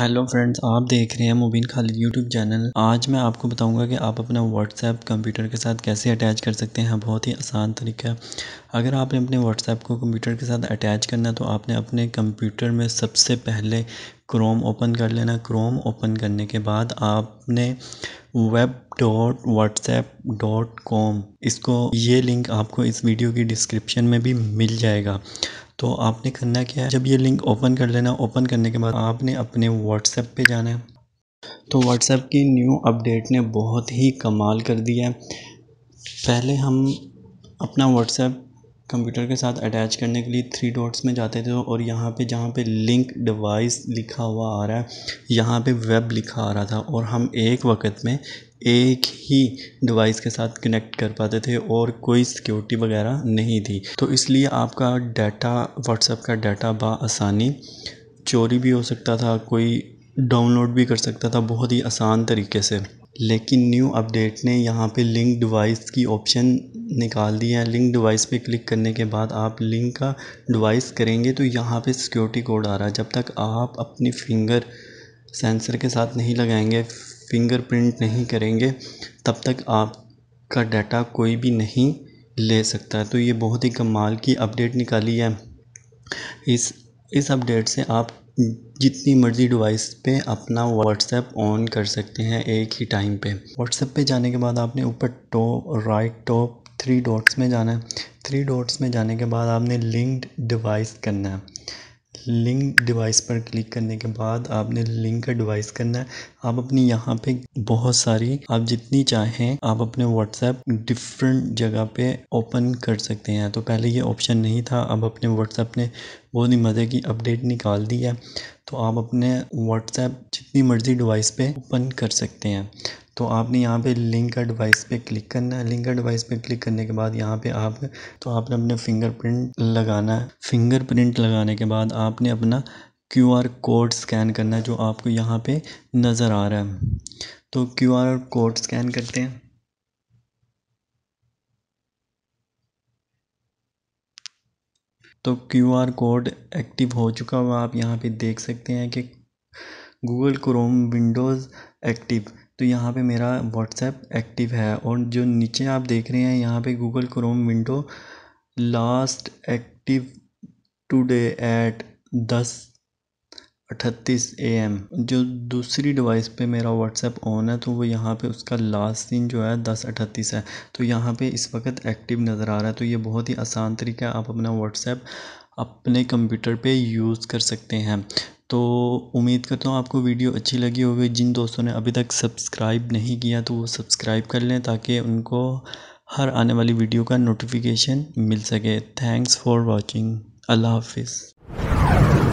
hello friends आप देख रहे हैं मुबीन खालिद यूट्यूब चैनल आज मैं आपको बताऊंगा कि आप अपना व्हाट्सएप कंप्यूटर के साथ कैसे अटैच कर सकते हैं बहुत ही आसान तरीका है अगर आपने अपने व्हाट्सएप को कंप्यूटर के साथ अटैच करना है तो आपने अपने कंप्यूटर में सबसे पहले क्रोम ओपन कर लेना क्रोम ओपन करने के बाद आपने web dot WhatsApp dot com इसको ये लिंक आपको इस वीडियो की डिस्क्रिप्शन में भी मिल जाएगा तो आपने करना क्या है जब ये लिंक ओपन कर लेना ओपन करने के बाद आपने अपने व्हाट्सएप पे जाना है तो व्हाट्सएप की न्यू अपडेट ने बहुत ही कमाल कर दिया है पहले हम अपना व्हाट्सएप कंप्यूटर के साथ अटैच करने के लिए थ्री डॉट्स में जाते थे और यहाँ पे जहाँ पे लिंक डिवाइस लिखा हुआ आ रहा है यहाँ पे वेब लिखा आ रहा था और हम एक वक्त में एक ही डिवाइस के साथ कनेक्ट कर पाते थे और कोई सिक्योरिटी वगैरह नहीं थी तो इसलिए आपका डाटा व्हाट्सएप का डाटा बसानी चोरी भी हो सकता था कोई डाउनलोड भी कर सकता था बहुत ही आसान तरीके से लेकिन न्यू अपडेट ने यहाँ पे लिंक डिवाइस की ऑप्शन निकाल दिया लिंक डिवाइस पे क्लिक करने के बाद आप लिंक का डिवाइस करेंगे तो यहाँ पे सिक्योरिटी कोड आ रहा है जब तक आप अपनी फिंगर सेंसर के साथ नहीं लगाएंगे फिंगरप्रिंट नहीं करेंगे तब तक आपका डाटा कोई भी नहीं ले सकता तो ये बहुत ही कमाल की अपडेट निकाली है इस इस अपडेट से आप जितनी मर्ज़ी डिवाइस पे अपना व्हाट्सएप ऑन कर सकते हैं एक ही टाइम पे व्हाट्सएप पे जाने के बाद आपने ऊपर top right top three dots में जाना है थ्री डॉट्स में जाने के बाद आपने लिंक्ड डिवाइस करना है लिंक डिवाइस पर क्लिक करने के बाद आपने लिंक का डिवाइस करना है आप अपनी यहाँ पे बहुत सारी आप जितनी चाहें आप अपने व्हाट्सएप डिफरेंट जगह पे ओपन कर सकते हैं तो पहले ये ऑप्शन नहीं था अब अपने व्हाट्सएप ने बहुत ही मज़े की अपडेट निकाल दी है तो आप अपने व्हाट्सएप जितनी मर्ज़ी डिवाइस पे ओपन कर सकते हैं तो आपने यहाँ पे लिंक एडवाइस पे क्लिक करना है लिंक एडवाइस पे क्लिक करने के बाद यहाँ पे आप तो आपने अपने फिंगरप्रिंट लगाना है फिंगरप्रिंट लगाने के बाद आपने अपना क्यू आर कोड स्कैन करना है जो आपको यहाँ पे नज़र आ रहा है तो क्यू आर कोड स्कैन करते हैं तो क्यू आर कोड एक्टिव हो चुका हुआ आप यहाँ पे देख सकते हैं कि गूगल क्रोम विंडोज़ एक्टिव तो यहाँ पे मेरा व्हाट्सएप एक्टिव है और जो नीचे आप देख रहे हैं यहाँ पे Google Chrome window last active today at दस अठतीस ए एम जो दूसरी डिवाइस पे मेरा व्हाट्सएप ऑन है तो वो यहाँ पे उसका लास्ट सीन जो है दस अठतीस है तो यहाँ पे इस वक्त एक्टिव नज़र आ रहा है तो ये बहुत ही आसान तरीका है आप अपना व्हाट्सएप अपने कंप्यूटर पे यूज़ कर सकते हैं तो उम्मीद करता हूँ आपको वीडियो अच्छी लगी होगी जिन दोस्तों ने अभी तक सब्सक्राइब नहीं किया तो वो सब्सक्राइब कर लें ताकि उनको हर आने वाली वीडियो का नोटिफिकेशन मिल सके थैंक्स फॉर वॉचिंग अल्लाह हाफिज़